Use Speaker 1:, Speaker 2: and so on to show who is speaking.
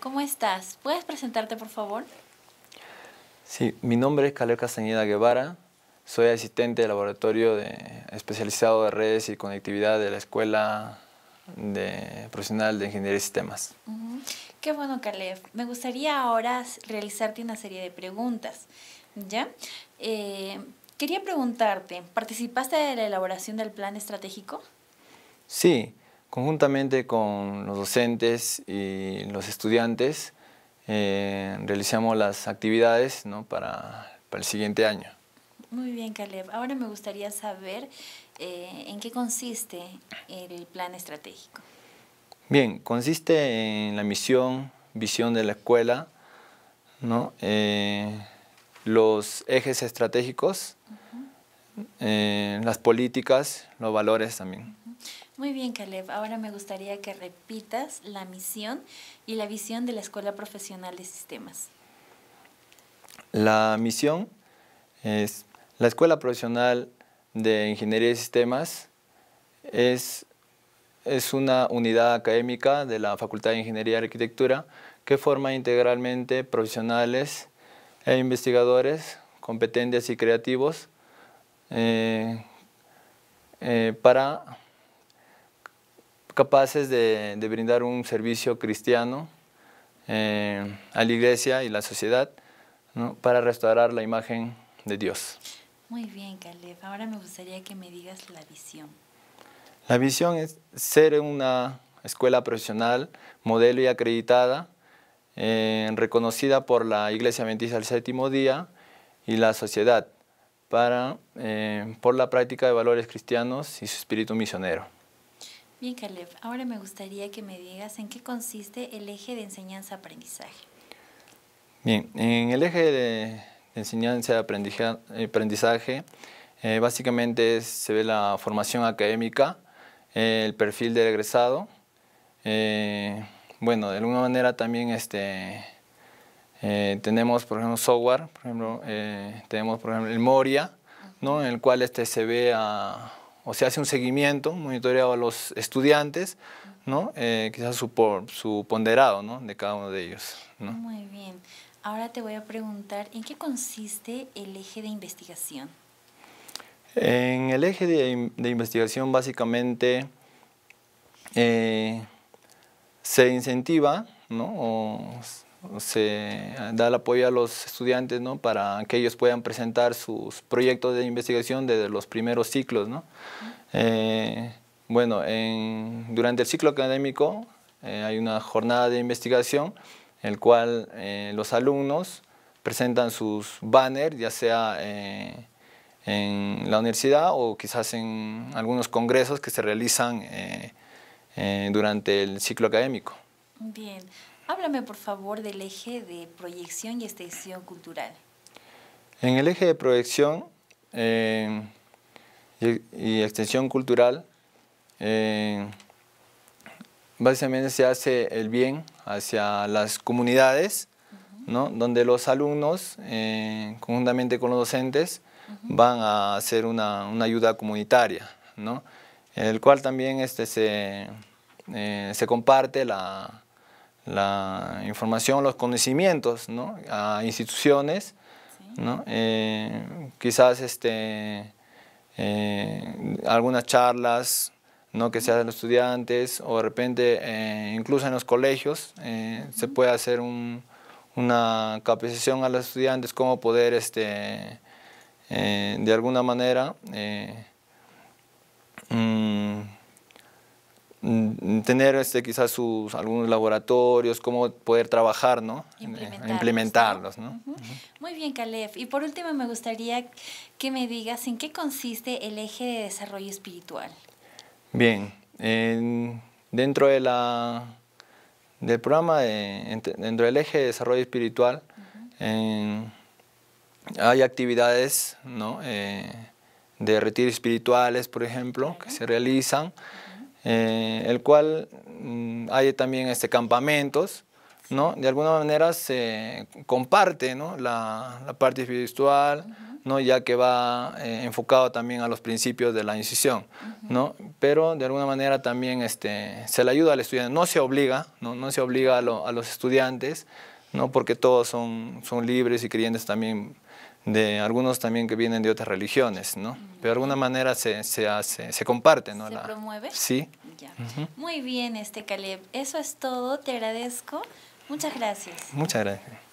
Speaker 1: ¿Cómo estás? ¿Puedes presentarte, por favor?
Speaker 2: Sí, mi nombre es Caleb Castañeda Guevara. Soy asistente de laboratorio de, especializado de redes y conectividad de la Escuela de Profesional de Ingeniería y Sistemas.
Speaker 1: Qué bueno, Caleb. Me gustaría ahora realizarte una serie de preguntas. ¿Ya? Eh, quería preguntarte, ¿participaste de la elaboración del plan estratégico?
Speaker 2: Sí, Conjuntamente con los docentes y los estudiantes eh, realizamos las actividades para, el siguiente año.
Speaker 1: Muy bien, Caleb. Ahora me gustaría saber eh, en qué consiste el plan estratégico.
Speaker 2: Bien, consiste en la misión, visión de la escuela, eh, los ejes estratégicos, las políticas, los valores también.
Speaker 1: Muy bien, Caleb. Ahora me gustaría que repitas la misión y la visión de la Escuela Profesional de Sistemas.
Speaker 2: La misión es la Escuela Profesional de Ingeniería de Sistemas es, es una unidad académica de la Facultad de Ingeniería y Arquitectura que forma integralmente profesionales e investigadores competentes y creativos eh, eh, para capaces de, brindar un servicio cristiano eh, a la iglesia y la sociedad para restaurar la imagen de Dios.
Speaker 1: Muy bien, Caleb. Ahora me gustaría que me digas la visión.
Speaker 2: La visión es ser una escuela profesional, modelo y acreditada, eh, reconocida por la Iglesia Adventista del Séptimo Día y la sociedad para, eh, por la práctica de valores cristianos y su espíritu misionero.
Speaker 1: Bien, Caleb, ahora me gustaría que me digas en qué consiste el eje de enseñanza-aprendizaje.
Speaker 2: Bien, en el eje de enseñanza-aprendizaje, eh, eh, básicamente se ve la formación académica, eh, el perfil del egresado. bueno, de alguna manera también este, tenemos, por ejemplo, software, por ejemplo, tenemos, por ejemplo, el Moria, ¿no? en el cual este, se ve a o se hace un seguimiento, monitoreado monitoreo a los estudiantes, ¿no? Eh, quizás su, ponderado de cada uno de ellos.
Speaker 1: Muy bien. Ahora te voy a preguntar, ¿en qué consiste el eje de investigación?
Speaker 2: En el eje de, investigación básicamente eh, se incentiva ¿no? se da el apoyo a los estudiantes ¿no? para que ellos puedan presentar sus proyectos de investigación desde los primeros ciclos. Eh, bueno, durante el ciclo académico eh, hay una jornada de investigación en el cual eh, los alumnos presentan sus banners, ya sea en la universidad o quizás en algunos congresos que se realizan durante el ciclo académico.
Speaker 1: Bien. Háblame por favor del eje de proyección y extensión cultural.
Speaker 2: En el eje de proyección eh, y, extensión cultural, eh, básicamente se hace el bien hacia las comunidades, donde los alumnos, eh, conjuntamente con los docentes, van a hacer una, ayuda comunitaria, ¿no? el cual también este, se comparte la, la información, los conocimientos a instituciones, eh, quizás este, eh, algunas charlas ¿no? que se hacen los estudiantes o de repente eh, incluso en los colegios se puede hacer una capacitación a los estudiantes cómo poder este, de alguna manera Mm, mm, tener este, quizás sus, algunos laboratorios, cómo poder trabajar, ¿no? Implementarlos. ¿no?
Speaker 1: Muy bien, Caleb. Y por último, me gustaría que me digas en qué consiste el eje de desarrollo espiritual.
Speaker 2: Bien, dentro de la, del programa, dentro del eje de desarrollo espiritual, hay actividades, ¿no? Eh, de retiros espirituales, por ejemplo, que se realizan. Eh, el cual mm, hay también este, campamentos, ¿no? De alguna manera se comparte ¿no? la, parte espiritual, ¿no? ya que va eh, enfocado también a los principios de la incisión, ¿no? pero de alguna manera también este, se le ayuda al estudiante, no se obliga, no, se obliga a, los estudiantes, ¿no? porque todos son, son libres y creyentes también de algunos también que vienen de otras religiones, ¿no? Pero de alguna manera se, se hace, se comparte, ¿no? ¿Se
Speaker 1: promueve? Sí. Muy bien, este Caleb. Eso es todo, te agradezco. Muchas gracias.
Speaker 2: Muchas gracias.